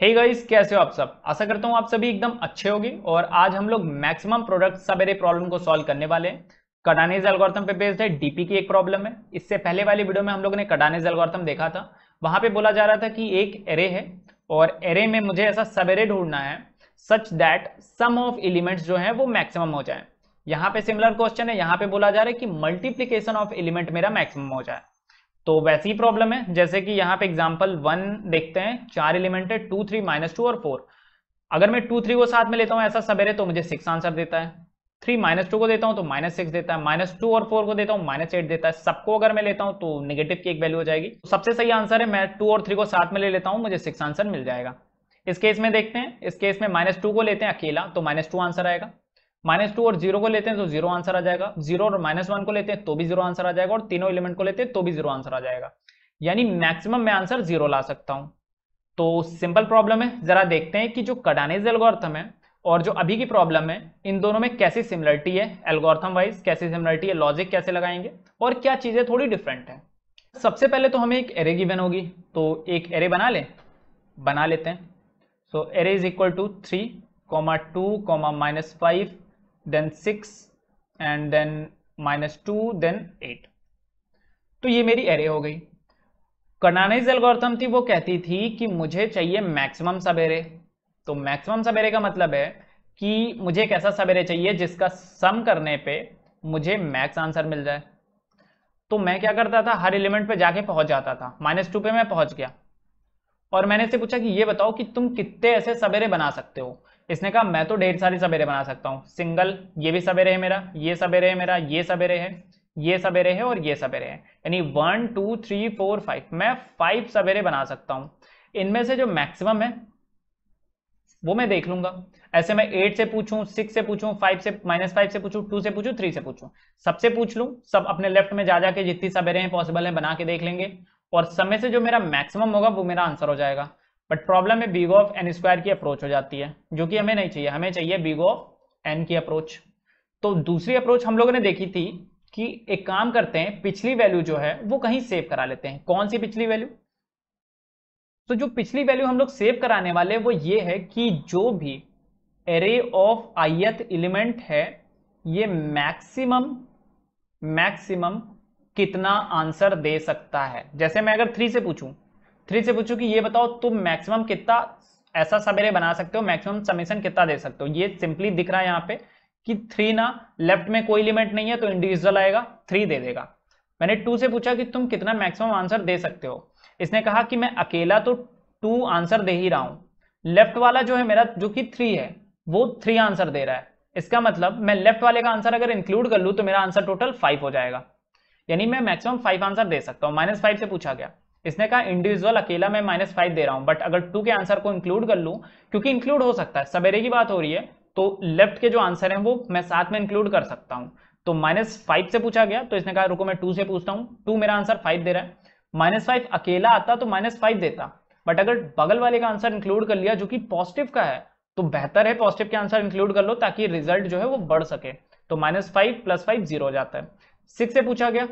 हे hey guys कैसे हो आप सब आशा करता हूँ आप सभी एकदम अच्छे होगी और आज हम लोग मैक्सिमम प्रोडक्ट सबेरे प्रॉब्लम को सॉल्व करने वाले हैं कडानेज एल्गोरिथम पे बेस्ड है डीपी की एक प्रॉब्लम है इससे पहले वाली वीडियो में हम लोगों ने कडानेज एल्गोरिथम देखा था वहां पे बोला जा रहा था कि एक एरे है और एरे में मुझे ऐसा सबेरे ढूंढना है such that sum of elements जो है वो मैक्सिमम हो जाए यहाँ पे सिमिलर क्वेश्चन है यहाँ पे बोला जा रहा है कि मल्टीप्लीकेशन ऑफ एलिमेंट मेरा मैक्सिमम हो जाए तो वैसी ही प्रॉब्लम है जैसे कि यहाँ पे एग्जाम्पल वन देखते हैं चार एलिमेंट है टू थ्री माइनस टू और फोर अगर मैं टू थ्री को साथ में लेता हूँ ऐसा सवेरे तो मुझे सिक्स आंसर देता है थ्री माइनस टू को देता हूँ तो माइनस सिक्स देता है माइनस टू और फोर को देता हूँ माइनस एट देता है सबको अगर मैं लेता हूँ तो निगेटिव की एक वैल्यू हो जाएगी तो सबसे सही आंसर है मैं टू और थ्री को साथ में ले लेता हूँ मुझे सिक्स आंसर मिल जाएगा इस केस में देखते हैं इस केस में माइनस टू को लेते हैं अकेला तो माइनस टू आंसर आएगा माइनस टू और जीरो को लेते हैं तो जीरो आंसर आ जाएगा जीरो और माइनस वन को लेते हैं तो भी जीरो आंसर आ जाएगा और तीनों एलिमेंट को लेते हैं तो भी जीरो आंसर आ जाएगा यानी मैक्सिमम मैं आंसर जीरो ला सकता हूं तो सिंपल प्रॉब्लम है जरा देखते हैं कि जो कडानेज एल्गोर्थम है और जो अभी की प्रॉब्लम है इन दोनों में कैसी सिमिलरिटी है एल्गोर्थम वाइज कैसी सिमिलरिटी है लॉजिक कैसे लगाएंगे और क्या चीजें थोड़ी डिफरेंट है सबसे पहले तो हमें एक एरे गिवन होगी तो एक एरे बना ले बना लेते हैं so array is equal to three comma two comma minus five then 6 and then minus two then eight तो ये मेरी एरे हो गई कर्नानाइज एल्गोरिथम थी वो कहती थी कि मुझे चाहिए मैक्सिमम सब एरे तो मैक्सिमम सब एरे का मतलब है कि मुझे एक ऐसा सब एरे चाहिए जिसका सम करने पे मुझे मैक्स आंसर मिल जाए तो मैं क्या करता था हर एलिमेंट पे जाके पहुंच जाता था माइनस टू पे मैं पहुंच गया और मैंने इसे पूछा कि ये बताओ कि तुम कितने ऐसे सबेरे बना सकते हो इसने कहा मैं तो ढेर सारी सवेरे बना सकता हूँ सिंगल ये भी सवेरे है मेरा ये सवेरे है मेरा ये सवेरे है ये सवेरे है और ये सवेरे है यानी one two three four five मैं फाइव सवेरे बना सकता हूँ इनमें से जो मैक्सिमम है वो मैं देख लूंगा ऐसे मैं एट से पूछूं सिक्स से पूछूं फाइव से माइनस फाइव से पूछूं टू से पूछूं थ्री से पूछूं सबसे पूछ लूं सब अपने लेफ्ट में जा जाके जितनी सवेरे हैं पॉसिबल है बना के देख लेंगे और समय से जो मेरा मैक्सिमम होगा वो मेरा आंसर हो जाएगा बट प्रॉब्लम है बिग ऑफ एन स्क्वायर की अप्रोच हो जाती है जो कि हमें नहीं चाहिए हमें चाहिए बिग ऑफ एन की अप्रोच तो दूसरी अप्रोच हम लोगों ने देखी थी कि एक काम करते हैं पिछली वैल्यू जो है वो कहीं सेव करा लेते हैं कौन सी पिछली वैल्यू तो जो पिछली वैल्यू हम लोग सेव कराने वाले वो ये है कि जो भी एरे ऑफ आयत एलिमेंट है ये मैक्सिमम मैक्सिमम कितना आंसर दे सकता है जैसे मैं अगर थ्री से पूछूं थ्री से पूछू की ये बताओ तुम मैक्सिमम कितना ऐसा सवेरे बना सकते हो मैक्सिमम समीशन कितना दे सकते हो ये सिंपली दिख रहा है यहाँ पे कि थ्री ना लेफ्ट में कोई लिमिट नहीं है तो इंडिविजुअल आएगा थ्री दे देगा मैंने टू से पूछा कि तुम कितना मैक्सिमम आंसर दे सकते हो इसने कहा कि मैं अकेला तो टू आंसर दे ही रहा हूं लेफ्ट वाला जो है मेरा जो कि थ्री है वो थ्री आंसर दे रहा है इसका मतलब मैं लेफ्ट वाले का आंसर अगर इंक्लूड कर लू तो मेरा आंसर टोटल फाइव हो जाएगा यानी मैं मैक्सिमम फाइव आंसर दे सकता हूँ माइनस फाइव से पूछा गया इसने कहा इंडिविजुअल अकेला मैं माइनस फाइव दे रहा हूं बट अगर टू के आंसर को इंक्लूड कर लूं क्योंकि इंक्लूड हो सकता है सवेरे की बात हो रही है तो लेफ्ट के जो आंसर है वो मैं साथ में इंक्लूड कर सकता हूं तो माइनस फाइव से पूछा गया तो इसने कहा रुको मैं टू से पूछता हूं टू मेरा आंसर फाइव दे रहा है माइनस फाइव अकेला आता तो माइनस फाइव देता बट अगर बगल वाले का आंसर इंक्लूड कर लिया जो कि पॉजिटिव का है तो बेहतर है पॉजिटिव के आंसर इंक्लूड कर लो ताकि रिजल्ट जो है वो बढ़ सके तो minus five plus five zero हो जाता है सिक्स से पूछा गया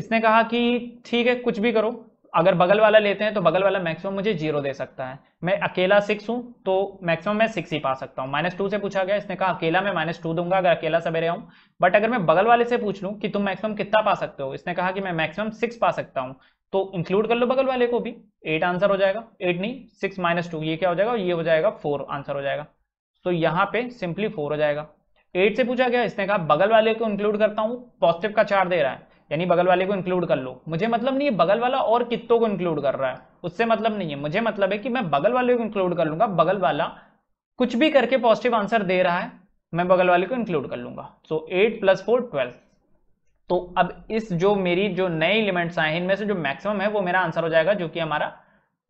इसने कहा कि ठीक है कुछ भी करो अगर बगल वाला लेते हैं तो बगल वाला मैक्सिमम मुझे जीरो दे सकता है मैं अकेला सिक्स हूं तो मैक्सिमम मैं सिक्स ही पा सकता हूं माइनस टू से पूछा गया इसने कहा अकेला मैं माइनस टू दूंगा अगर अकेला सबे रहा हूं बट अगर मैं बगल वाले से पूछ लूं कि तुम मैक्सिमम कितना पा सकते हो इसने कहा कि मैं मैक्सिमम सिक्स पा सकता हूं तो इंक्लूड कर लो बगल वाले को भी एट आंसर हो जाएगा एट नहीं सिक्स माइनस टू ये क्या हो जाएगा ये हो जाएगा फोर आंसर हो जाएगा तो यहाँ पे सिंपली फोर हो जाएगा एट से पूछा गया इसने कहा बगल वाले को इंक्लूड करता हूँ पॉजिटिव का चार दे रहा है यानी बगल वाले को इंक्लूड कर लो मुझे मतलब नहीं है बगल वाला और कितों को इंक्लूड कर रहा है उससे मतलब नहीं है मुझे मतलब है कि मैं बगल वाले को इंक्लूड कर लूंगा बगल वाला कुछ भी करके पॉजिटिव आंसर दे रहा है मैं बगल वाले को इंक्लूड कर लूंगा so eight plus four twelve तो अब इस जो मेरी जो नए एलिमेंट्स आए हैं इनमें से जो मैक्सिमम है वो मेरा आंसर हो जाएगा जो कि हमारा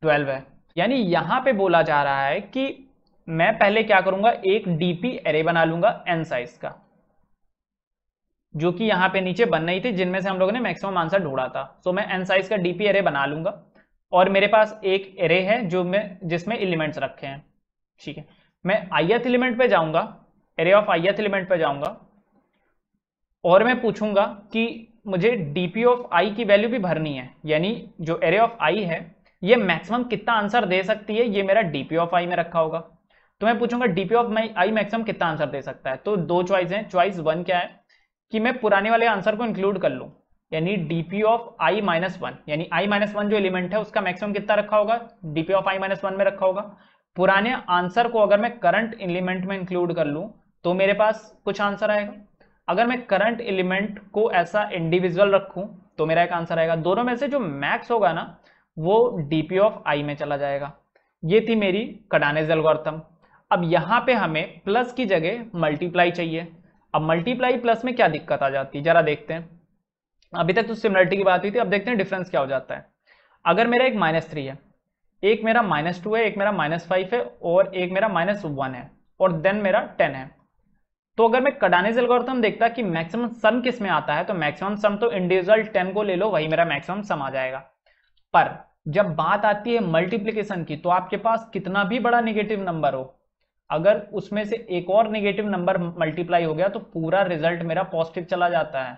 ट्वेल्व है यानी यहां पे बोला जा रहा है कि मैं पहले क्या करूंगा एक डीपी एरे बना लूंगा एन साइज का जो कि यहाँ पे नीचे बन रही थी जिनमें से हम लोगों ने मैक्सिमम आंसर ढूंढा था सो मैं एन साइज का डीपी एरे बना लूंगा और मेरे पास एक एरे है जो मैं जिसमें एलिमेंट्स रखे हैं ठीक है मैं एथ एलिमेंट पे जाऊंगा एरे ऑफ एथ एलिमेंट पे जाऊंगा और मैं पूछूंगा कि मुझे डीपी ऑफ आई की वैल्यू भी भरनी है यानी जो एरे ऑफ आई है ये मैक्सिमम कितना आंसर दे सकती है ये मेरा डीपी ऑफ आई में रखा होगा तो मैं पूछूंगा डीपी ऑफ आई मैक्सिमम कितना आंसर दे सकता है तो दो चॉइस है चॉइस वन क्या है कि मैं पुराने वाले आंसर को इंक्लूड कर लूँ यानी DP of I minus one यानी आई माइनस वन जो एलिमेंट है उसका मैक्सिमम कितना रखा होगा DP of I minus one में रखा होगा पुराने आंसर को अगर मैं करंट एलिमेंट में इंक्लूड कर लूँ तो मेरे पास कुछ आंसर आएगा अगर मैं करंट एलिमेंट को ऐसा इंडिविजुअल रखूँ तो मेरा एक आंसर आएगा दोनों में से जो मैक्स होगा ना वो डीपी ऑफ आई में चला जाएगा ये थी मेरी कडानेज एल्गोरिथम अब यहाँ पे हमें प्लस की जगह मल्टीप्लाई चाहिए अब मल्टीप्लाई प्लस में क्या दिक्कत आ जाती है जरा देखते हैं अभी तक तो सिमिलरिटी की बात हुई थी अब देखते हैं डिफरेंस क्या हो जाता है अगर मेरा एक माइनस थ्री है एक मेरा माइनस टू है एक मेरा माइनस फाइव है और एक मेरा माइनस वन है और देन मेरा टेन है तो अगर मैं कडाने से एल्गोरिथम देखता कि मैक्सिमम सम किस में आता है तो मैक्सिमम सम तो इंडिविजुअल टेन को ले लो वही मेरा मैक्सिमम सम आ जाएगा पर जब बात आती है मल्टीप्लीकेशन की तो आपके पास कितना भी बड़ा निगेटिव नंबर हो अगर उसमें से एक और निगेटिव नंबर मल्टीप्लाई हो गया तो पूरा रिजल्ट मेरा पॉजिटिव चला जाता है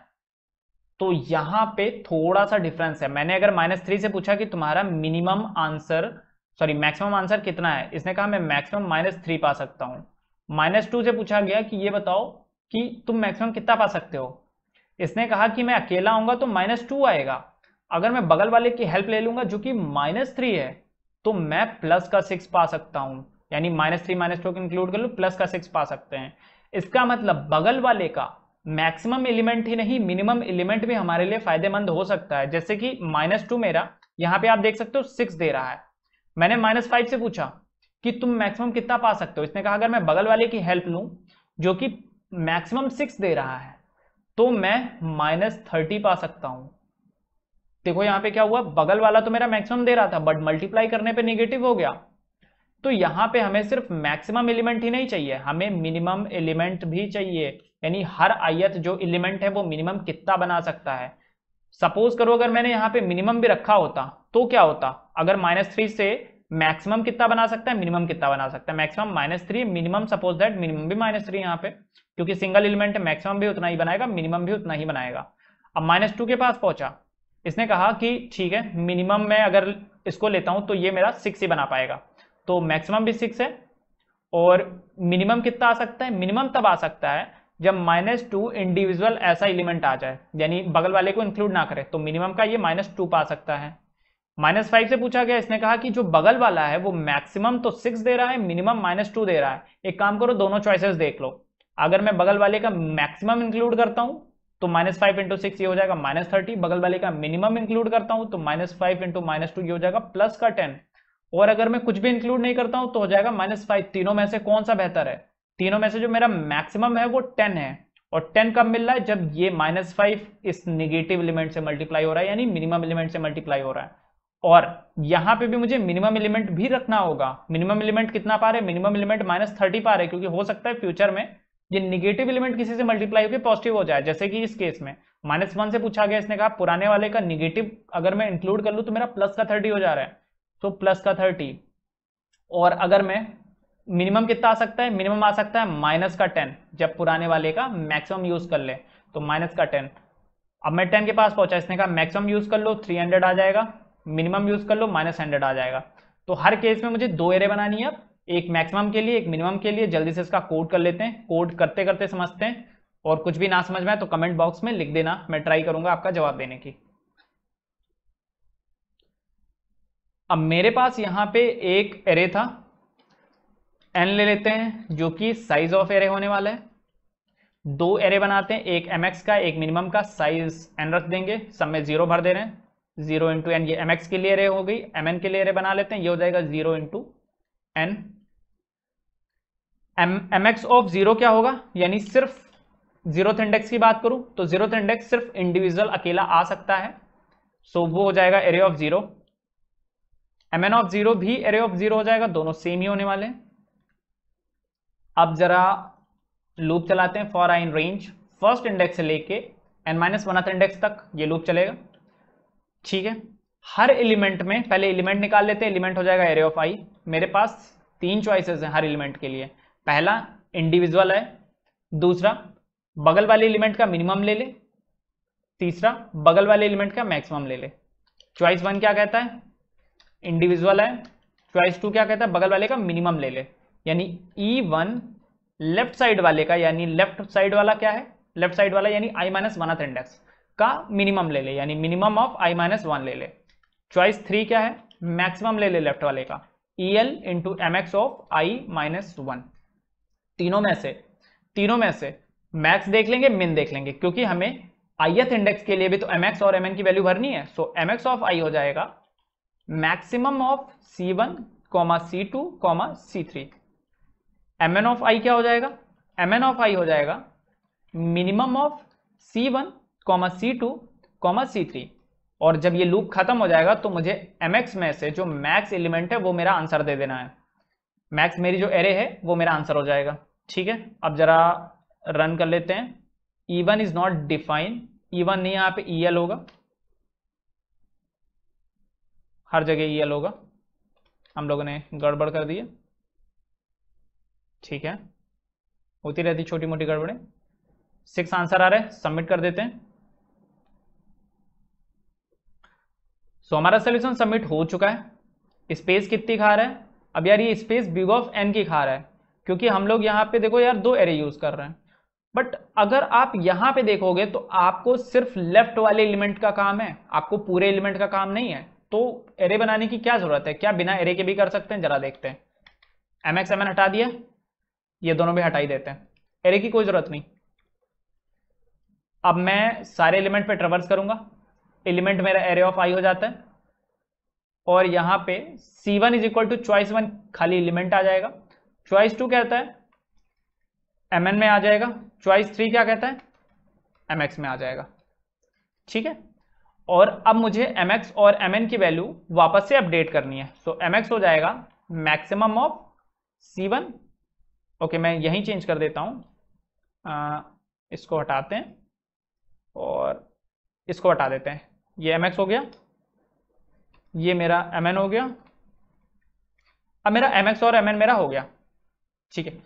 तो यहां पे थोड़ा सा डिफरेंस है मैंने अगर माइनस थ्री से पूछा कि तुम्हारा minimum answer sorry maximum answer कितना है इसने कहा मैं मैक्सिमम माइनस थ्री पा सकता हूं माइनस टू से पूछा गया कि ये बताओ कि तुम मैक्सिमम कितना पा सकते हो इसने कहा कि मैं अकेला आऊंगा तो माइनस टू आएगा अगर मैं बगल वाले की हेल्प ले लूंगा जो कि माइनस थ्री है तो मैं प्लस का सिक्स पा सकता हूं यानी minus three minus two include कर लो प्लस का सिक्स पा सकते हैं इसका मतलब बगल वाले का मैक्सिमम एलिमेंट ही नहीं मिनिमम एलिमेंट भी हमारे लिए फायदेमंद हो सकता है जैसे कि माइनस टू मेरा यहाँ पे आप देख सकते हो सिक्स दे रहा है मैंने माइनस फाइव से पूछा कि तुम मैक्सिमम कितना पा सकते हो इसने कहा अगर मैं बगल वाले की हेल्प लूँ जो कि मैक्सिमम सिक्स दे रहा है तो मैं माइनस थर्टी पा सकता हूँ देखो यहाँ पे क्या हुआ बगल वाला तो मेरा मैक्सिमम दे रहा था बट मल्टीप्लाई करने पर निगेटिव हो गया तो यहाँ पे हमें सिर्फ मैक्सिमम एलिमेंट ही नहीं चाहिए हमें मिनिमम एलिमेंट भी चाहिए यानी हर आयत जो एलिमेंट है वो मिनिमम कितना बना सकता है सपोज करो अगर मैंने यहाँ पे मिनिमम भी रखा होता तो क्या होता अगर माइनस थ्री से मैक्सिमम कितना बना सकता है मिनिमम कितना बना सकता है maximum minus three minimum suppose that minimum भी माइनस थ्री यहाँ पे क्योंकि सिंगल एलिमेंट है मैक्सिमम भी उतना ही बनाएगा मिनिमम भी उतना ही बनाएगा अब माइनस टू के पास पहुंचा इसने कहा कि ठीक है मिनिमम मैं अगर इसको लेता हूं तो ये मेरा सिक्स ही बना पाएगा तो मैक्सिमम भी सिक्स है और मिनिमम कितना आ सकता है मिनिमम तब आ सकता है जब माइनस टू इंडिविजुअल ऐसा एलिमेंट आ जाए यानी बगल वाले को इंक्लूड ना करे तो मिनिमम का ये माइनस टू पा सकता है माइनस फाइव से पूछा गया इसने कहा कि जो बगल वाला है वो मैक्सिमम तो सिक्स दे रहा है मिनिमम माइनस टू दे रहा है एक काम करो दोनों चॉइसेस देख लो अगर मैं बगल वाले का मैक्सिमम इंक्लूड करता हूं तो माइनस फाइव इंटू सिक्स ये हो जाएगा माइनस थर्टी बगल वाले का मिनिमम इंक्लूड करता हूं तो minus five into minus two ये हो जाएगा प्लस का टेन और अगर मैं कुछ भी इंक्लूड नहीं करता हूं तो हो जाएगा माइनस फाइव तीनों में से कौन सा बेहतर है तीनों में से जो मेरा मैक्सिमम है वो टेन है और टेन कब मिल रहा है जब ये माइनस फाइव इस निगेटिव एलिमेंट से मल्टीप्लाई हो रहा है यानी मिनिमम एलिमेंट से मल्टीप्लाई हो रहा है और यहां पे भी मुझे मिनिमम एलिमेंट भी रखना होगा मिनिमम एलिमेंट कितना पा रहे मिनिमम एलिमेंट माइनस थर्टी पा रहे क्योंकि हो सकता है फ्यूचर में ये निगेटिव एलिमेंट किसी से मल्टीप्लाई होकर पॉजिटिव हो जाए जैसे कि इस केस में माइनस वन से पूछा गया इसने कहा पुराने वाले का निगेटिव अगर मैं इंक्लूड कर लू तो मेरा प्लस का थर्टी हो जा रहा है तो प्लस का थर्टी और अगर मैं मिनिमम कितना आ सकता है मिनिमम आ सकता है माइनस का टेन जब पुराने वाले का मैक्सिमम यूज कर ले तो माइनस का टेन अब मैं टेन के पास पहुंचा इसने कहा मैक्सिमम यूज कर लो थ्री हंड्रेड आ जाएगा मिनिमम यूज कर लो माइनस हंड्रेड आ जाएगा तो हर केस में मुझे दो एरे बनानी है एक मैक्सिमम के लिए एक मिनिमम के लिए जल्दी से इसका कोड कर लेते हैं कोड करते करते समझते हैं और कुछ भी ना समझ में आए तो कमेंट बॉक्स में लिख देना मैं ट्राई करूंगा आपका जवाब देने की अब मेरे पास यहां पे एक एरे था एन ले लेते हैं जो कि साइज ऑफ एरे होने वाला है दो एरे बनाते हैं एक एम का एक मिनिमम का साइज एन रख देंगे सब में जीरो भर दे रहे हैं जीरो इंटू एन ये एम के लिए एरे हो गई एम के लिए एरे बना लेते हैं ये हो जाएगा zero into N M X of zero क्या होगा यानी सिर्फ जीरो इंडेक्स की बात करूं तो जीरो इंडेक्स सिर्फ इंडिविजुअल अकेला आ सकता है सो so, वो हो जाएगा array of zero M N of zero भी एरे ऑफ जीरो हो जाएगा दोनों सेम ही होने वाले अब जरा लूप चलाते हैं for I in range first index से लेके एन माइनस वन इंडेक्स तक ये लूप चलेगा ठीक है हर एलिमेंट में पहले एलिमेंट निकाल लेते हैं एलिमेंट हो जाएगा एरे ऑफ आई मेरे पास तीन चॉइसेस हैं हर एलिमेंट के लिए पहला इंडिविजुअल है दूसरा बगल वाले एलिमेंट का मिनिमम ले ले तीसरा बगल वाले एलिमेंट का मैक्सिमम ले ले चॉइस वन क्या कहता है इंडिविजुअल है चॉइस टू क्या कहता है बगल वाले का मिनिमम ले ले यानी ई वन लेफ्ट साइड वाले का यानी लेफ्ट साइड वाला क्या है लेफ्ट साइड वाला यानी आई माइनस वनाथ इंडेक्स का मिनिमम ले ले यानी minimum of I minus one ले ले चॉइस थ्री क्या है मैक्सिमम ले ले लेफ्ट वाले का E L into M X of I minus one तीनों में से तीनों में से मैक्स देख लेंगे मिन देख लेंगे क्योंकि हमें आई एथ इंडेक्स के लिए भी तो एम एक्स और एम एन की वैल्यू भरनी है so M X of I हो जाएगा maximum of C one comma C two comma C three M N of I क्या हो जाएगा एम एन ऑफ आई हो जाएगा minimum of C one comma C two comma C three और जब ये लूप खत्म हो जाएगा तो मुझे एम एक्स में से जो मैक्स एलिमेंट है वो मेरा आंसर दे देना है मैक्स मेरी जो एरे है वो मेरा आंसर हो जाएगा ठीक है अब जरा रन कर लेते हैं E one is not define E one नहीं यहाँ पे ई e एल होगा हर जगह यल होगा हम लोगों ने गड़बड़ कर दिया ठीक है होती रहती छोटी मोटी गड़बड़े सिक्स आंसर आ रहे हैं सबमिट कर देते हैं सो हमारा सोल्यूशन सबमिट हो चुका है स्पेस कितनी खा रहा है अब यार ये स्पेस बिग ऑफ एन की खा रहा है क्योंकि हम लोग यहां पे देखो यार दो एरे यूज कर रहे हैं बट अगर आप यहां पे देखोगे तो आपको सिर्फ लेफ्ट वाले एलिमेंट का काम है आपको पूरे एलिमेंट का काम नहीं है तो एरे बनाने की क्या जरूरत है क्या बिना एरे के भी कर सकते हैं जरा देखते हैं एम एक्स एम एन हटा दिया ये दोनों भी हटाई देते हैं एरे की कोई जरूरत नहीं अब मैं सारे एलिमेंट पे ट्रेवर्स करूंगा एलिमेंट मेरा एरे ऑफ आई हो जाता है और यहां पे C one is equal to choice one खाली एलिमेंट आ जाएगा चॉइस टू कहता है एम एन में आ जाएगा चॉइस थ्री क्या कहता है एम एक्स में आ जाएगा ठीक है और अब मुझे एम एक्स और एम एन की वैल्यू वापस से अपडेट करनी है सो एम एक्स हो जाएगा maximum of C one okay मैं यहीं चेंज कर देता हूँ इसको हटाते हैं और इसको हटा देते हैं ये एम एक्स हो गया ये मेरा एम एन हो गया अब मेरा एम एक्स और एम एन मेरा हो गया ठीक है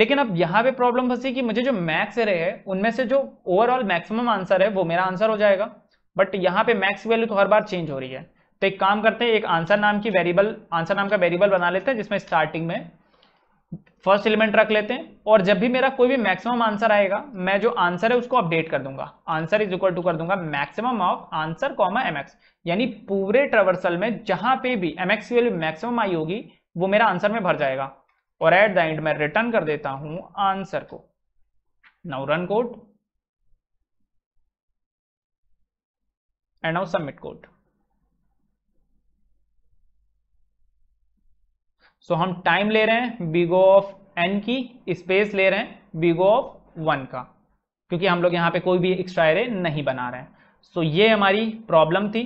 लेकिन अब यहाँ पे प्रॉब्लम फंसी कि मुझे जो मैक्स रहे हैं उनमें से जो ओवरऑल मैक्सिमम आंसर है वो मेरा आंसर हो जाएगा बट यहाँ पे मैक्स वैल्यू तो हर बार चेंज हो रही है तो एक काम करते हैं एक आंसर नाम की वेरिएबल आंसर नाम का वेरिएबल बना लेते हैं जिसमें स्टार्टिंग में फर्स्ट एलिमेंट रख लेते हैं और जब भी मेरा कोई भी मैक्सिमम आंसर आएगा मैं जो आंसर है उसको अपडेट कर दूंगा आंसर इज इक्वल टू कर दूंगा maximum of answer comma M यानी पूरे ट्रवर्सल में जहां पे भी M X value maximum I होगी वो मेरा आंसर में भर जाएगा और एट द एंड मैं रिटर्न कर देता हूं आंसर को now run code and now submit code so so, हम टाइम ले रहे हैं बीगो ऑफ एन की स्पेस ले रहे हैं बीगो ऑफ वन का क्योंकि हम लोग यहाँ पे कोई भी एक्स्ट्रा एरे नहीं बना रहे हैं सो so, ये हमारी प्रॉब्लम थी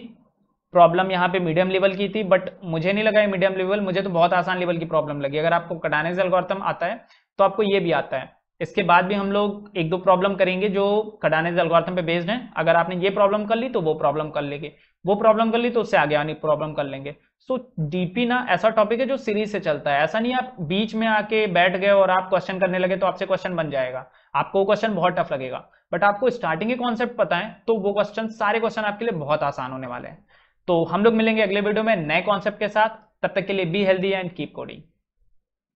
प्रॉब्लम यहाँ पे मीडियम लेवल की थी बट मुझे नहीं लगा ये मीडियम लेवल मुझे तो बहुत आसान लेवल की प्रॉब्लम लगी अगर आपको कटाने से एल्गोरिथम आता है तो आपको ये भी आता है इसके बाद भी हम लोग एक दो प्रॉब्लम करेंगे जो कडानेज एल्गोरिथम पे बेस्ड हैं अगर आपने ये प्रॉब्लम कर ली तो वो प्रॉब्लम कर लेंगे वो प्रॉब्लम कर ली तो उससे आगे आने प्रॉब्लम कर लेंगे सो डीपी ना ऐसा टॉपिक है जो सीरीज से चलता है ऐसा नहीं आप बीच में आके बैठ गए और आप क्वेश्चन करने लगे तो आपसे क्वेश्चन बन जाएगा आपको वो क्वेश्चन बहुत टफ लगेगा बट आपको स्टार्टिंग के कॉन्सेप्ट पता है तो वो क्वेश्चन सारे क्वेश्चन आपके लिए बहुत आसान होने वाले हैं तो हम लोग मिलेंगे अगले वीडियो में नए कॉन्सेप्ट के साथ तब तक के लिए be healthy and keep coding